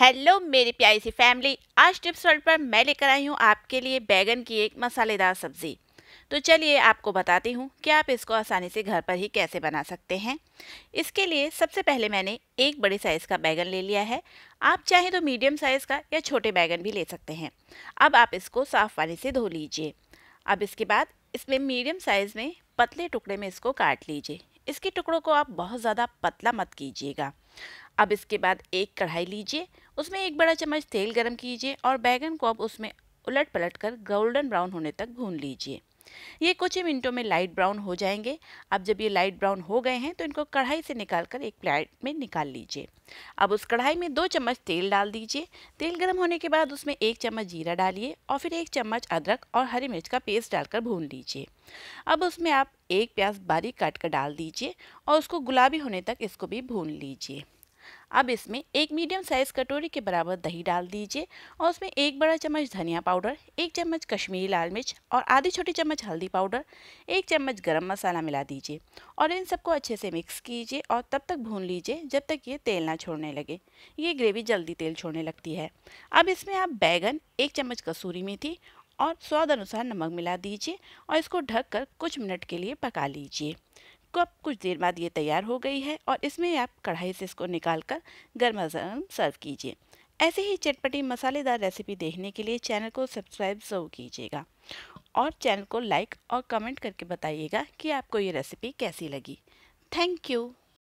hello मेरी प्यारी सी फैमिली आज टिप्स वर्ल्ड पर मैं लेकर आई हूँ आपके लिए बैगन की एक मसालेदार सब्ज़ी तो चलिए आपको बताती हूँ कि आप इसको आसानी से घर पर ही कैसे बना सकते हैं इसके लिए सबसे पहले मैंने एक बड़े साइज़ का बैगन ले लिया है आप चाहें तो मीडियम साइज़ का या छोटे बैगन भी ले सकते हैं अब आप इसको साफ़ पानी से धो लीजिए अब इसके बाद इसमें मीडियम साइज़ में पतले टुकड़े में इसको काट लीजिए इसके टुकड़ों को आप बहुत ज़्यादा पतला मत कीजिएगा अब इसके बाद एक कढ़ाई लीजिए उसमें एक बड़ा चम्मच तेल गरम कीजिए और बैगन को अब उसमें उलट पलट कर गोल्डन ब्राउन होने तक भून लीजिए ये कुछ ही मिनटों में लाइट ब्राउन हो जाएंगे अब जब ये लाइट ब्राउन हो गए हैं तो इनको कढ़ाई से निकाल कर एक प्लेट में निकाल लीजिए अब उस कढ़ाई में दो चम्मच तेल डाल दीजिए तेल गर्म होने के बाद उसमें एक चम्मच जीरा डालिए और फिर एक चम्मच अदरक और हरी मिर्च का पेस्ट डालकर भून लीजिए अब उसमें आप एक प्याज बारीक काट कर डाल दीजिए और उसको गुलाबी होने तक इसको भी भून लीजिए अब इसमें एक मीडियम साइज़ कटोरी के बराबर दही डाल दीजिए और उसमें एक बड़ा चम्मच धनिया पाउडर एक चम्मच कश्मीरी लाल मिर्च और आधी छोटी चम्मच हल्दी पाउडर एक चम्मच गरम मसाला मिला दीजिए और इन सबको अच्छे से मिक्स कीजिए और तब तक भून लीजिए जब तक ये तेल ना छोड़ने लगे ये ग्रेवी जल्दी तेल छोड़ने लगती है अब इसमें आप बैगन एक चम्मच कसूरी मेथी और स्वाद अनुसार नमक मिला दीजिए और इसको ढककर कुछ मिनट के लिए पका लीजिए इसको आप कुछ देर बाद ये तैयार हो गई है और इसमें आप कढ़ाई से इसको निकाल कर गर्मा गर्म सर्व कीजिए ऐसे ही चटपटी मसालेदार रेसिपी देखने के लिए चैनल को सब्सक्राइब ज़रूर कीजिएगा और चैनल को लाइक और कमेंट करके बताइएगा कि आपको ये रेसिपी कैसी लगी थैंक यू